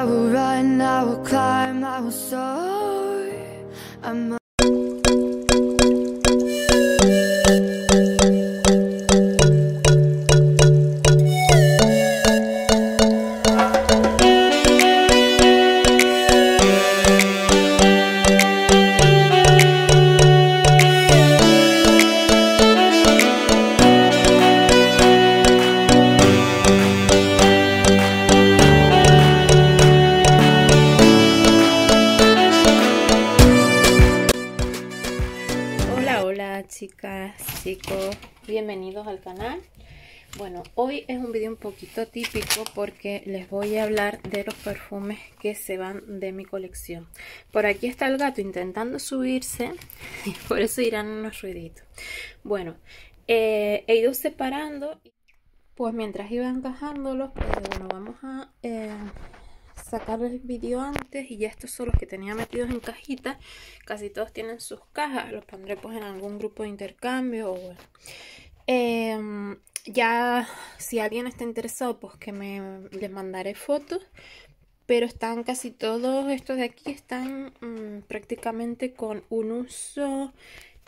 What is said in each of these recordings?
I will run, I will climb, I will soar. I'm chicas, chicos, bienvenidos al canal Bueno, hoy es un vídeo un poquito típico porque les voy a hablar de los perfumes que se van de mi colección Por aquí está el gato intentando subirse y por eso irán unos ruiditos Bueno, eh, he ido separando Pues mientras iba encajándolos, pues, bueno, vamos a... Eh, sacar el vídeo antes y ya estos son los que tenía metidos en cajitas. Casi todos tienen sus cajas. Los pondré pues en algún grupo de intercambio o bueno. Em, ya si alguien está interesado pues que me les mandaré fotos. Pero están casi todos estos de aquí están mm, prácticamente con un uso.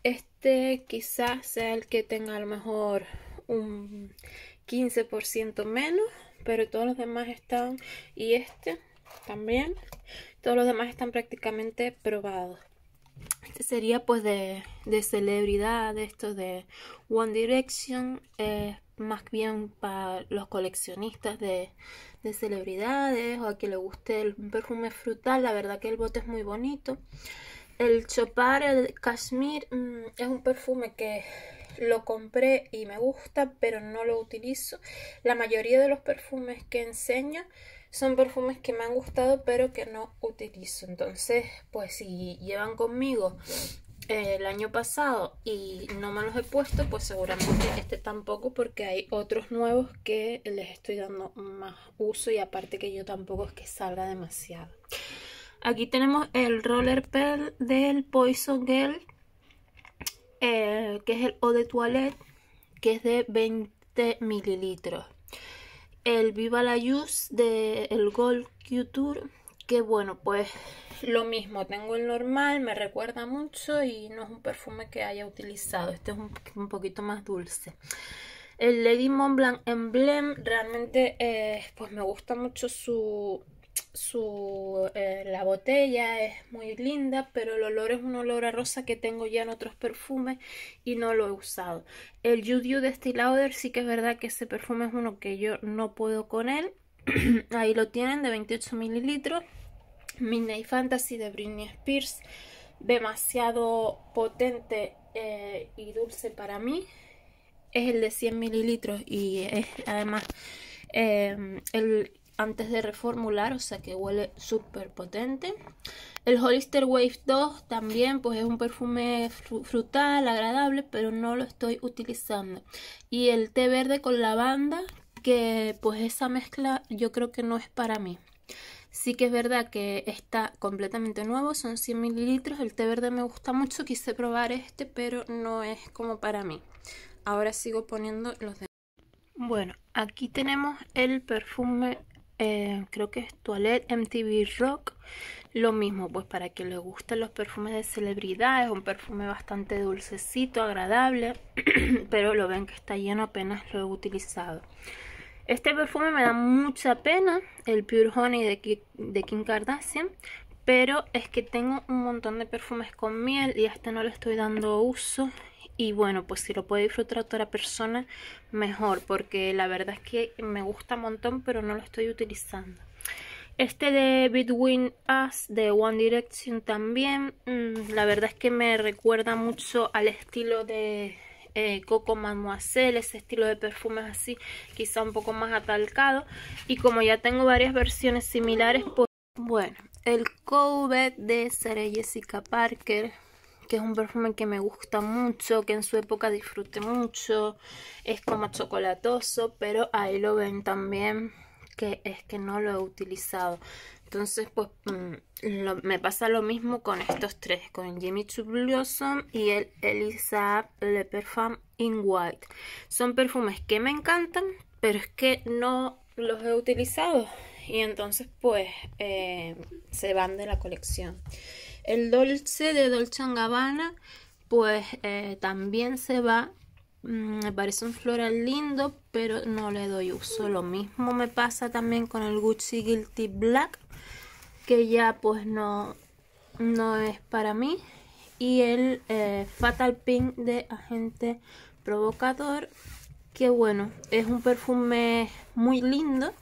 Este quizás sea el que tenga a lo mejor un 15% menos pero todos los demás están y este también. Todos los demás están prácticamente probados. Este sería pues de, de celebridad, esto de One Direction, es más bien para los coleccionistas de, celebridades o a que le guste el perfume frutal, la verdad que el bote es muy bonito. El Chopar, el Kashmir, mm, es un perfume que lo compré y me gusta, pero no lo utilizo. La mayoría de los perfumes que enseño son perfumes que me han gustado pero que no utilizo. Entonces, pues si llevan conmigo eh, el año pasado y no me los he puesto, pues seguramente este tampoco porque hay otros nuevos que les estoy dando más uso y aparte que yo tampoco es que salga demasiado. Aquí tenemos el Roller Pearl del Poison Girl, eh, que es el Eau de Toilette, que es de 20 mililitros el Viva la Luz de el Gold Couture que bueno pues lo mismo tengo el normal me recuerda mucho y no es un perfume que haya utilizado este es un, poquito más dulce el Lady Montblanc Emblem realmente eh, pues me gusta mucho su su, eh, la botella es muy linda, pero el olor es un olor a rosa que tengo ya en otros perfumes y no lo he usado. El yu de Stilauder sí que es verdad que ese perfume es uno que yo no puedo con él. Ahí lo tienen de 28 mililitros. Midnight Fantasy de Britney Spears. Demasiado potente eh, y dulce para mí. Es el de 100 mililitros y es además eh, el antes de reformular, o sea que huele súper potente. El Hollister Wave 2 también pues es un perfume frutal, agradable, pero no lo estoy utilizando. Y el té verde con lavanda, que pues esa mezcla yo creo que no es para mí. Sí que es verdad que está completamente nuevo, son 100 mililitros, el té verde me gusta mucho, quise probar este, pero no es como para mí. Ahora sigo poniendo los demás. Bueno, aquí tenemos el perfume eh, creo que es Toilette MTV Rock. Lo mismo, pues para que le gusten los perfumes de celebridad, es un perfume bastante dulcecito, agradable, pero lo ven que está lleno apenas lo he utilizado. Este perfume me da mucha pena, el Pure Honey de, de Kim Kardashian, pero es que tengo un montón de perfumes con miel y a este no le estoy dando uso y bueno, pues si lo puede disfrutar otra persona, mejor, porque la verdad es que me gusta un montón, pero no lo estoy utilizando. Este de Between Us de One Direction también, mm, la verdad es que me recuerda mucho al estilo de eh, Coco Mademoiselle, ese estilo de perfumes así, quizá un poco más atalcado. Y como ya tengo varias versiones similares, pues bueno, el Cove de Sarah Jessica Parker que es un perfume que me gusta mucho, que en su época disfruté mucho, es como chocolatoso, pero ahí lo ven también que es que no lo he utilizado. Entonces, pues mm, me pasa lo mismo con estos tres, con Jimmy Choo Blossom y el Elisa Le Perfume in White. Son perfumes que me encantan, pero es que no los he utilizado y entonces pues eh, se van de la colección. El Dolce de Dolce Gabbana, pues eh, también se va. Mm, me parece un floral lindo, pero no le doy uso. Lo mismo me pasa también con el Gucci Guilty Black, que ya pues no, no es para mí. Y el eh, Fatal Pink de Agente Provocador, que bueno, es un perfume muy lindo,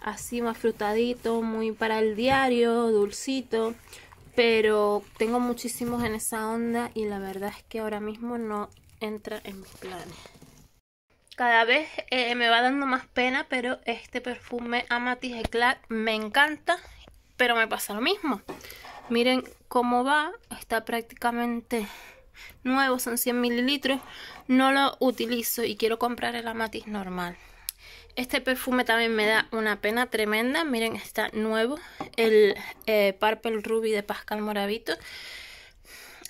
así más frutadito, muy para el diario, dulcito pero tengo muchísimos en esa onda y la verdad es que ahora mismo no entra en mis planes. Cada vez eh, me va dando más pena, pero este perfume Amatis Eclat me encanta, pero me pasa lo mismo. Miren cómo va, está prácticamente nuevo, son 100 mililitros. No lo utilizo y quiero comprar el Amatis normal. Este perfume también me da una pena tremenda. Miren, está nuevo. El eh, Purple Ruby de Pascal Moravito.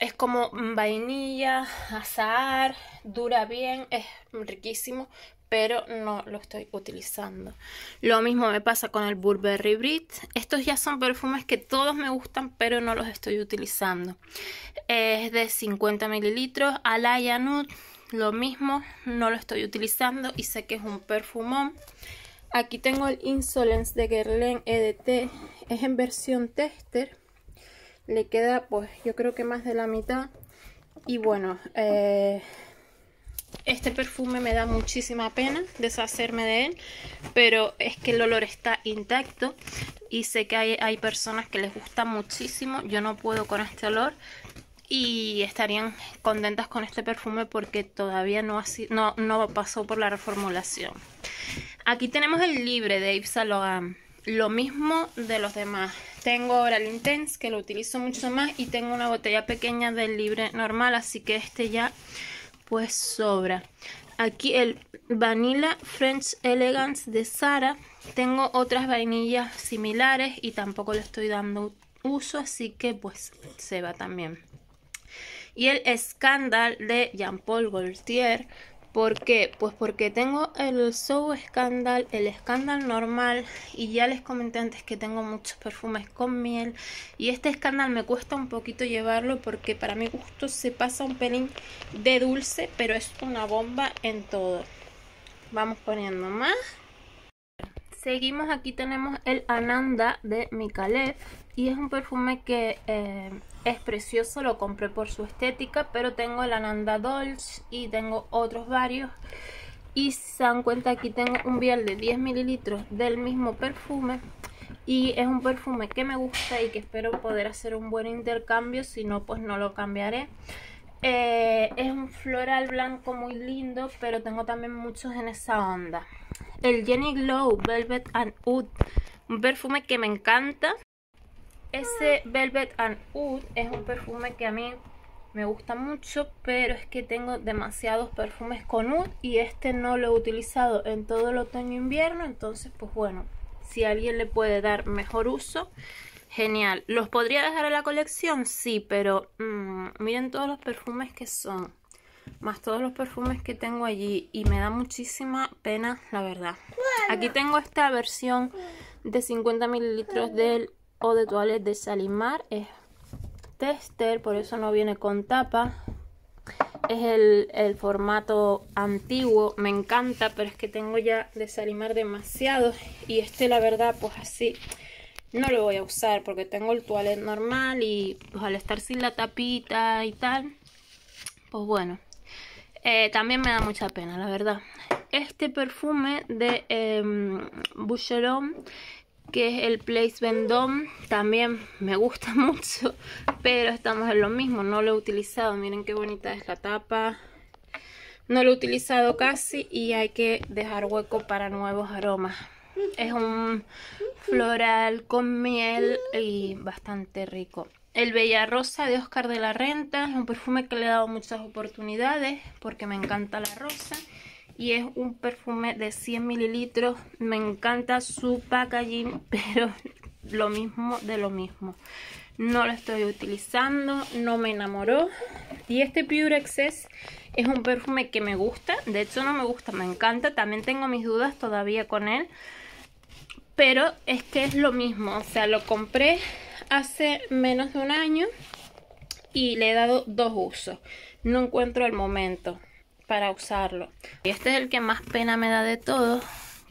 Es como vainilla, azahar, dura bien, es riquísimo, pero no lo estoy utilizando. Lo mismo me pasa con el Burberry Brit. Estos ya son perfumes que todos me gustan, pero no los estoy utilizando. Es de 50 mililitros, Alaya Nude lo mismo no lo estoy utilizando y sé que es un perfumón aquí tengo el Insolence de Guerlain EDT es en versión tester le queda pues yo creo que más de la mitad y bueno eh, este perfume me da muchísima pena deshacerme de él pero es que el olor está intacto y sé que hay, hay personas que les gusta muchísimo yo no puedo con este olor y estarían contentas con este perfume porque todavía no, no, pasó por la reformulación. Aquí tenemos el libre de Yves Saint Lo mismo de los demás. Tengo el Intense que lo utilizo mucho más y tengo una botella pequeña del libre normal, así que este ya pues sobra. Aquí el Vanilla French Elegance de Sara. Tengo otras vainillas similares y tampoco le estoy dando uso, así que pues se va también y el escándalo de Jean-Paul Gaultier. ¿Por qué? Pues porque tengo el Show Scandal, el escándal normal y ya les comenté antes que tengo muchos perfumes con miel y este escándal me cuesta un poquito llevarlo porque para mi gusto se pasa un pelín de dulce pero es una bomba en todo. Vamos poniendo más. Seguimos, aquí tenemos el Ananda de Mikalev y es un perfume que eh, es precioso, lo compré por su estética, pero tengo el Ananda Dolce y tengo otros varios. Y se dan cuenta, aquí tengo un vial de 10 mililitros del mismo perfume y es un perfume que me gusta y que espero poder hacer un buen intercambio, si no pues no lo cambiaré. Eh, es un floral blanco muy lindo, pero tengo también muchos en esa onda el Jenny Glow Velvet and Wood, un perfume que me encanta. Ese Velvet and Wood es un perfume que a mí me gusta mucho, pero es que tengo demasiados perfumes con wood y este no lo he utilizado en todo el otoño-invierno, e entonces pues bueno, si alguien le puede dar mejor uso, genial. ¿Los podría dejar a la colección? Sí, pero mm, miren todos los perfumes que son más todos los perfumes que tengo allí y me da muchísima pena, la verdad. Aquí tengo esta versión de 50 mililitros del o de Toilette de Salimar. Es tester, por eso no viene con tapa. Es el, el formato antiguo, me encanta, pero es que tengo ya de Salimar demasiado. Y este, la verdad, pues así no lo voy a usar porque tengo el toilet normal y pues, al estar sin la tapita y tal, pues bueno, eh, también me da mucha pena, la verdad. Este perfume de em, Boucheron, que es el Place Vendôme, también me gusta mucho, pero estamos en lo mismo, no lo he utilizado. Miren qué bonita es la tapa. No lo he utilizado casi y hay que dejar hueco para nuevos aromas. Es un floral con miel y bastante rico. El Bella Rosa de Oscar de la Renta es un perfume que le he dado muchas oportunidades porque me encanta la rosa y es un perfume de 100 mililitros. Me encanta su packaging, pero lo mismo de lo mismo. No lo estoy utilizando, no me enamoró. Y este Pure Excess es un perfume que me gusta. De hecho no me gusta, me encanta. También tengo mis dudas todavía con él. Pero es que es lo mismo. O sea, lo compré hace menos de un año y le he dado dos usos. No encuentro el momento para usarlo. Y este es el que más pena me da de todo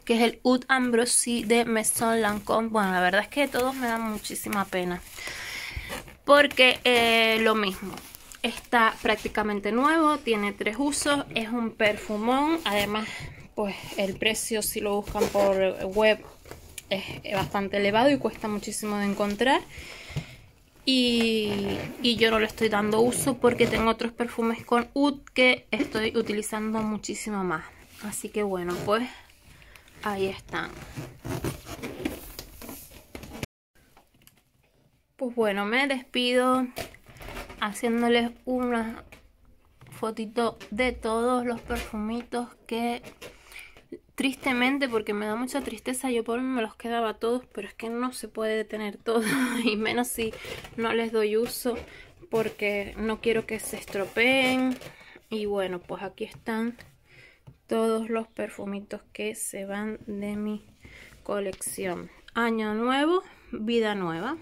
que es el Oud ambrosi de Maison Lancôme. Bueno, la verdad es que todos me dan muchísima pena. Porque eh, lo mismo, está prácticamente nuevo, tiene tres usos, es un perfumón, además pues el precio si lo buscan por web es bastante elevado y cuesta muchísimo de encontrar. Y, yo no le estoy dando uso porque tengo otros perfumes con UD que estoy utilizando muchísimo más. Así que bueno, pues ahí están. Pues bueno, me despido haciéndoles una fotito de todos los perfumitos que Tristemente, porque me da mucha tristeza, yo por mí me los quedaba todos, pero es que no se puede tener todo, y menos si no les doy uso, porque no quiero que se estropeen. Y bueno, pues aquí están todos los perfumitos que se van de mi colección. Año nuevo, vida nueva.